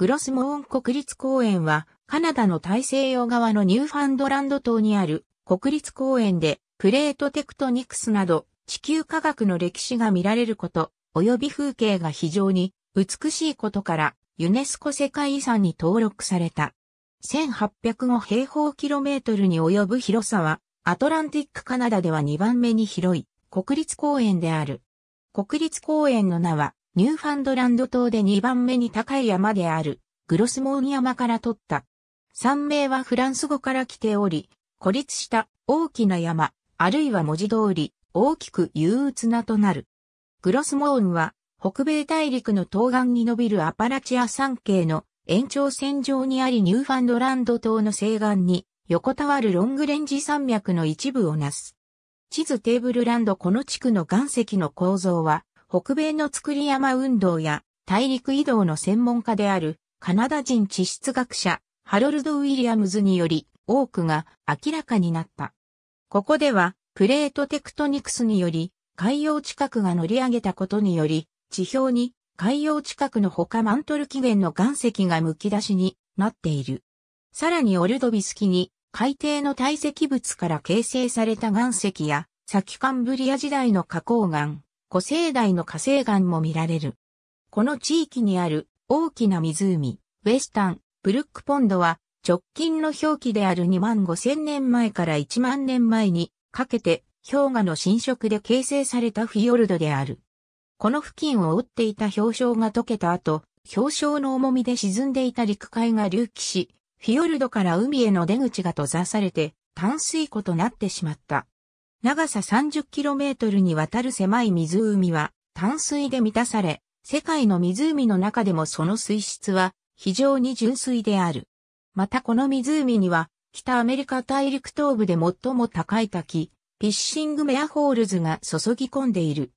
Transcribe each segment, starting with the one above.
グロスモーン国立公園は、カナダの大西洋側のニューファンドランド島にある国立公園で、プレートテクトニクスなど、地球科学の歴史が見られること、及び風景が非常に美しいことから、ユネスコ世界遺産に登録された。1805平方キロメートルに及ぶ広さは、アトランティックカナダでは2番目に広い国立公園である。国立公園の名は、ニューファンドランド島で2番目に高い山である、グロスモーニ山から取った。山名はフランス語から来ており、孤立した大きな山、あるいは文字通り、大きく憂鬱なとなる。グロスモーンは、北米大陸の東岸に伸びるアパラチア山系の延長線上にありニューファンドランド島の西岸に横たわるロングレンジ山脈の一部をなす。地図テーブルランドこの地区の岩石の構造は北米の作り山運動や大陸移動の専門家であるカナダ人地質学者ハロルド・ウィリアムズにより多くが明らかになった。ここではプレートテクトニクスにより海洋地殻が乗り上げたことにより地表に海洋近くのほかマントル起源の岩石がむき出しになっている。さらにオルドビスキに海底の堆積物から形成された岩石や、先カンブリア時代の花崗岩、古生代の火成岩も見られる。この地域にある大きな湖、ウェスタン、ブルックポンドは直近の表記である2万5千年前から1万年前にかけて氷河の浸食で形成されたフィヨルドである。この付近を覆っていた氷床が溶けた後、氷床の重みで沈んでいた陸海が隆起し、フィヨルドから海への出口が閉ざされて、淡水湖となってしまった。長さ 30km にわたる狭い湖は淡水で満たされ、世界の湖の中でもその水質は非常に純粋である。またこの湖には北アメリカ大陸東部で最も高い滝、ピッシングメアホールズが注ぎ込んでいる。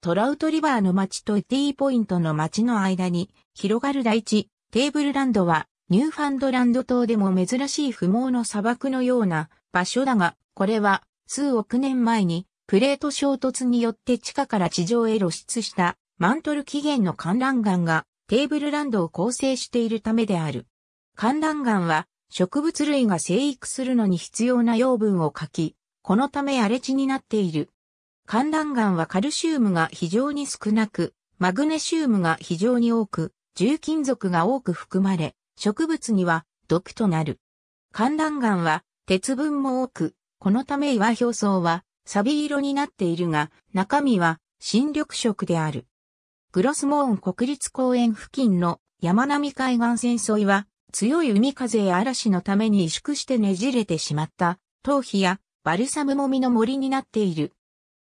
トラウトリバーの町とティーポイントの町の間に広がる大地、テーブルランドはニューファンドランド島でも珍しい不毛の砂漠のような場所だが、これは数億年前にプレート衝突によって地下から地上へ露出したマントル起源の観覧岩がテーブルランドを構成しているためである。観覧岩は植物類が生育するのに必要な養分をかき、このため荒れ地になっている。観覧岩はカルシウムが非常に少なく、マグネシウムが非常に多く、重金属が多く含まれ、植物には毒となる。観覧岩は鉄分も多く、このため岩表層は、錆色になっているが、中身は新緑色である。グロスモーン国立公園付近の山並海岸線沿いは、強い海風や嵐のために萎縮してねじれてしまった、頭皮やバルサムモミの森になっている。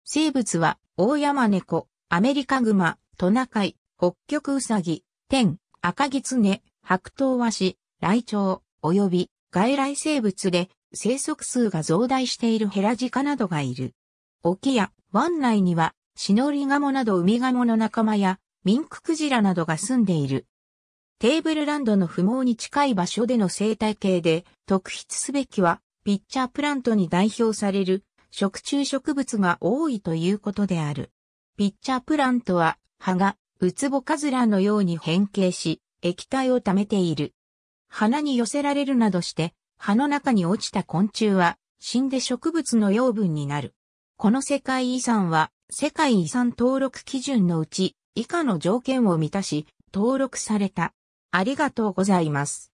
生物は、大山猫、アメリカグマ、トナカイ、北極ウサギ、天、赤ギツネ、白頭ワシ、ライチョウ、及び外来生物で、生息数が増大しているヘラジカなどがいる。沖や湾内には、シノリガモなどウミガモの仲間や、ミンククジラなどが住んでいる。テーブルランドの不毛に近い場所での生態系で特筆すべきは、ピッチャープラントに代表される食虫植物が多いということである。ピッチャープラントは、葉がウツボカズラのように変形し、液体を溜めている。花に寄せられるなどして葉の中に落ちた昆虫は死んで植物の養分になる。この世界遺産は世界遺産登録基準のうち以下の条件を満たし登録された。ありがとうございます。